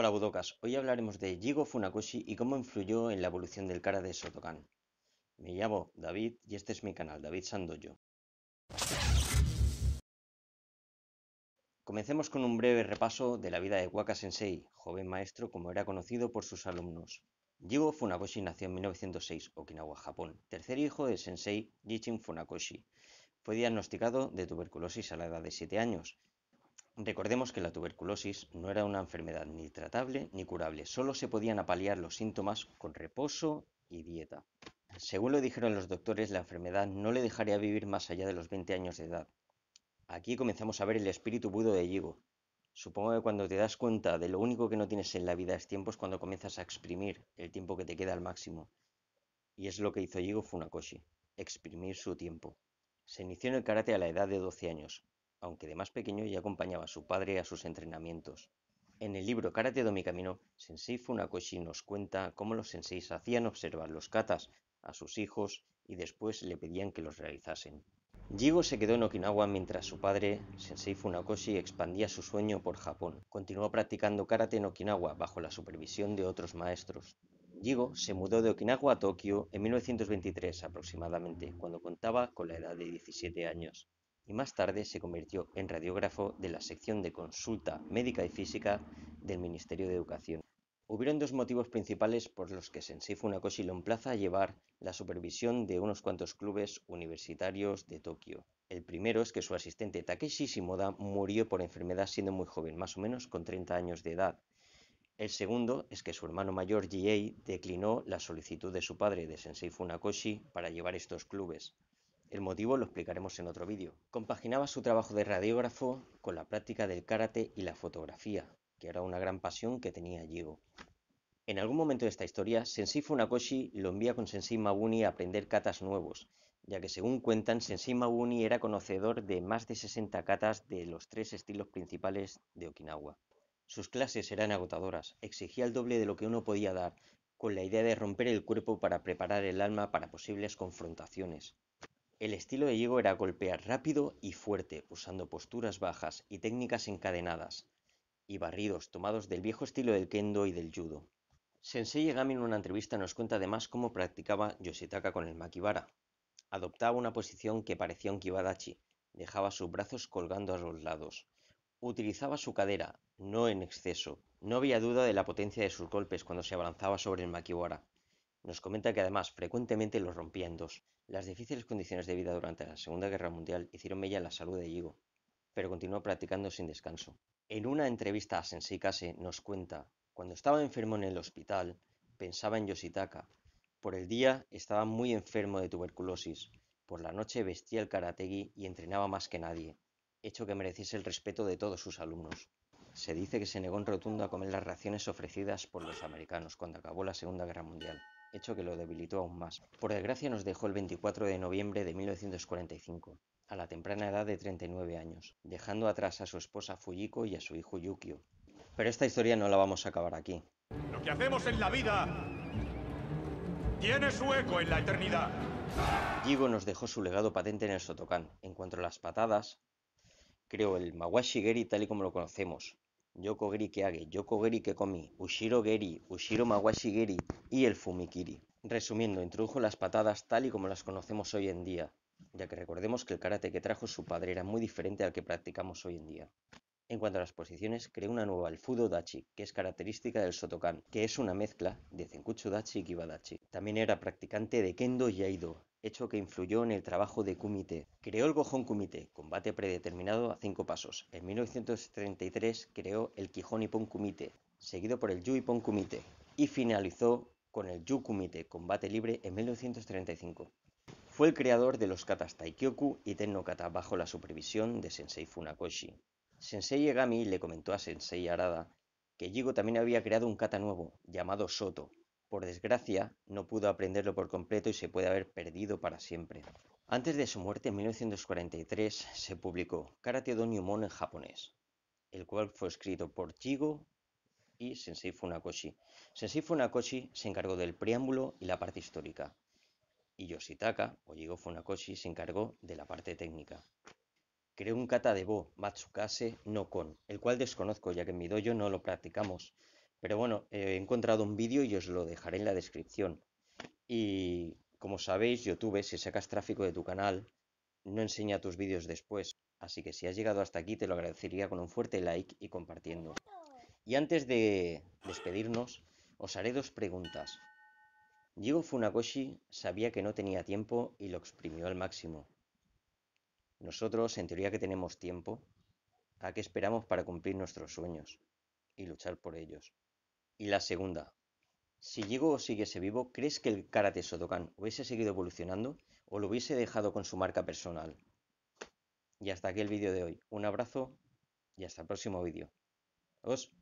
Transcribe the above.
Hola Budokas, hoy hablaremos de Jigo Funakoshi y cómo influyó en la evolución del cara de Shotokan. Me llamo David y este es mi canal, David Sandoyo. Comencemos con un breve repaso de la vida de Waka Sensei, joven maestro como era conocido por sus alumnos. Jigo Funakoshi nació en 1906, Okinawa, Japón, tercer hijo del sensei Jichin Funakoshi. Fue diagnosticado de tuberculosis a la edad de 7 años Recordemos que la tuberculosis no era una enfermedad ni tratable ni curable, solo se podían apalear los síntomas con reposo y dieta. Según lo dijeron los doctores, la enfermedad no le dejaría vivir más allá de los 20 años de edad. Aquí comenzamos a ver el espíritu budo de Yigo. Supongo que cuando te das cuenta de lo único que no tienes en la vida es tiempo es cuando comienzas a exprimir el tiempo que te queda al máximo. Y es lo que hizo Yigo Funakoshi, exprimir su tiempo. Se inició en el karate a la edad de 12 años, aunque de más pequeño ya acompañaba a su padre a sus entrenamientos. En el libro Karate do mi camino, Sensei Funakoshi nos cuenta cómo los senseis hacían observar los katas a sus hijos y después le pedían que los realizasen. Jigo se quedó en Okinawa mientras su padre, Sensei Funakoshi, expandía su sueño por Japón. Continuó practicando karate en Okinawa bajo la supervisión de otros maestros. Jigo se mudó de Okinawa a Tokio en 1923 aproximadamente, cuando contaba con la edad de 17 años y más tarde se convirtió en radiógrafo de la sección de consulta médica y física del Ministerio de Educación. Hubieron dos motivos principales por los que Sensei Funakoshi lo emplaza a llevar la supervisión de unos cuantos clubes universitarios de Tokio. El primero es que su asistente Takeshi Shimoda murió por enfermedad siendo muy joven, más o menos con 30 años de edad. El segundo es que su hermano mayor Jiei declinó la solicitud de su padre de Sensei Funakoshi para llevar estos clubes. El motivo lo explicaremos en otro vídeo. Compaginaba su trabajo de radiógrafo con la práctica del karate y la fotografía, que era una gran pasión que tenía Yigo. En algún momento de esta historia, Sensei Funakoshi lo envía con Sensei Mabuni a aprender katas nuevos, ya que según cuentan, Sensei Mabuni era conocedor de más de 60 katas de los tres estilos principales de Okinawa. Sus clases eran agotadoras, exigía el doble de lo que uno podía dar, con la idea de romper el cuerpo para preparar el alma para posibles confrontaciones. El estilo de Diego era golpear rápido y fuerte, usando posturas bajas y técnicas encadenadas, y barridos tomados del viejo estilo del kendo y del judo. Sensei Yegami en una entrevista nos cuenta además cómo practicaba Yoshitaka con el maquibara. Adoptaba una posición que parecía un kibadachi, dejaba sus brazos colgando a los lados. Utilizaba su cadera, no en exceso. No había duda de la potencia de sus golpes cuando se avanzaba sobre el maquibara. Nos comenta que además frecuentemente los rompía en dos. Las difíciles condiciones de vida durante la Segunda Guerra Mundial hicieron mella la salud de Yigo, pero continuó practicando sin descanso. En una entrevista a Sensei nos cuenta, cuando estaba enfermo en el hospital, pensaba en Yoshitaka. Por el día estaba muy enfermo de tuberculosis, por la noche vestía el karategi y entrenaba más que nadie, hecho que mereciese el respeto de todos sus alumnos. Se dice que se negó en rotundo a comer las raciones ofrecidas por los americanos cuando acabó la Segunda Guerra Mundial hecho que lo debilitó aún más. Por desgracia nos dejó el 24 de noviembre de 1945, a la temprana edad de 39 años, dejando atrás a su esposa Fujiko y a su hijo Yukio. Pero esta historia no la vamos a acabar aquí. Lo que hacemos en la vida tiene su eco en la eternidad. Jigo nos dejó su legado patente en el Sotokan. En cuanto a las patadas, creo el geri tal y como lo conocemos, Yoko Geri que Yoko Geri que Ushiro Geri, Ushiro Mawashi Geri y el Fumikiri. Resumiendo, introdujo las patadas tal y como las conocemos hoy en día, ya que recordemos que el karate que trajo su padre era muy diferente al que practicamos hoy en día. En cuanto a las posiciones, creó una nueva, el Fudo Dachi, que es característica del Sotokan, que es una mezcla de Zenkutsu Dachi y Kibadachi. También era practicante de Kendo y Aido, hecho que influyó en el trabajo de Kumite. Creó el Gojon Kumite, combate predeterminado a cinco pasos. En 1933 creó el Kijón Ippon Kumite, seguido por el Yu Kumite, y finalizó con el Yu Kumite, combate libre, en 1935. Fue el creador de los katas Taikyoku y Tenno kata bajo la supervisión de Sensei Funakoshi. Sensei Egami le comentó a Sensei Arada que Jigo también había creado un kata nuevo, llamado Soto, por desgracia, no pudo aprenderlo por completo y se puede haber perdido para siempre. Antes de su muerte en 1943 se publicó Karate do Mon en japonés, el cual fue escrito por Chigo y Sensei Funakoshi. Sensei Funakoshi se encargó del preámbulo y la parte histórica, y Yoshitaka, o Jigo Funakoshi, se encargó de la parte técnica. Creó un kata de Bo, Matsukase no Kon, el cual desconozco ya que en mi dojo no lo practicamos, pero bueno, eh, he encontrado un vídeo y os lo dejaré en la descripción. Y como sabéis, YouTube, si sacas tráfico de tu canal, no enseña tus vídeos después. Así que si has llegado hasta aquí, te lo agradecería con un fuerte like y compartiendo. Y antes de despedirnos, os haré dos preguntas. Diego Funakoshi sabía que no tenía tiempo y lo exprimió al máximo. Nosotros, en teoría que tenemos tiempo, ¿a qué esperamos para cumplir nuestros sueños y luchar por ellos? Y la segunda, si o siguiese vivo, ¿crees que el karate Sotokan hubiese seguido evolucionando o lo hubiese dejado con su marca personal? Y hasta aquí el vídeo de hoy. Un abrazo y hasta el próximo vídeo. Os